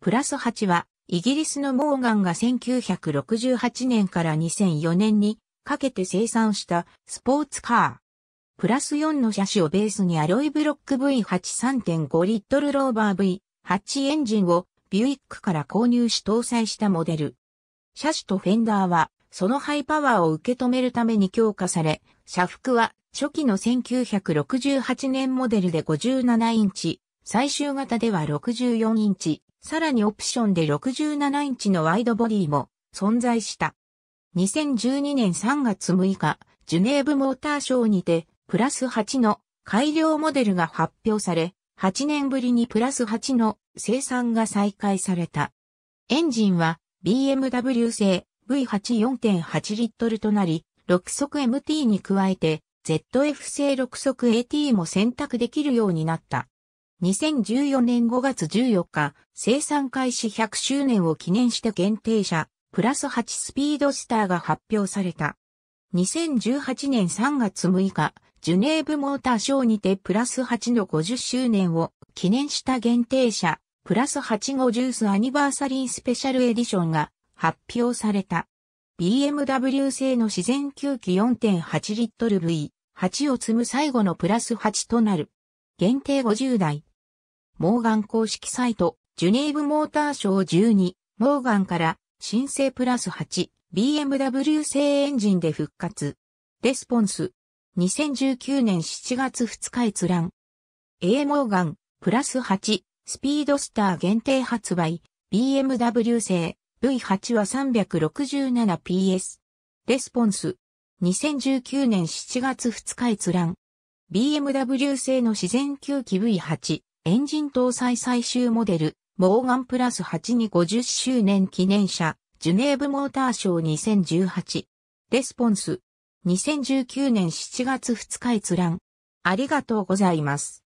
プラス8は、イギリスのモーガンが1968年から2004年にかけて生産したスポーツカー。プラス4の車種をベースにアロイブロック V83.5 リットルローバー V8 エンジンをビュイックから購入し搭載したモデル。車種とフェンダーはそのハイパワーを受け止めるために強化され、車幅は初期の1968年モデルで57インチ、最終型では64インチ。さらにオプションで67インチのワイドボディも存在した。2012年3月6日、ジュネーブモーターショーにて、プラス8の改良モデルが発表され、8年ぶりにプラス8の生産が再開された。エンジンは BMW 製 V84.8 リットルとなり、6速 MT に加えて ZF 製6速 AT も選択できるようになった。2014年5月14日、生産開始100周年を記念して限定車、プラス8スピードスターが発表された。2018年3月6日、ジュネーブモーターショーにてプラス8の50周年を記念した限定車、プラス850スアニバーサリースペシャルエディションが発表された。BMW 製の自然吸気4.8リットル V8 を積む最後のプラス8となる。限定50台、モーガン公式サイト、ジュネーブモーターショー12、モーガンから、新生プラス8、BMW 製エンジンで復活。レスポンス。2019年7月2日閲覧。A モーガン、プラス8、スピードスター限定発売、BMW 製、V8 は 367PS。レスポンス。2019年7月2日閲覧。BMW 製の自然吸気 V8、エンジン搭載最終モデル、モーガンプラス8に50周年記念車、ジュネーブモーターショー2018。レスポンス。2019年7月2日閲覧。ありがとうございます。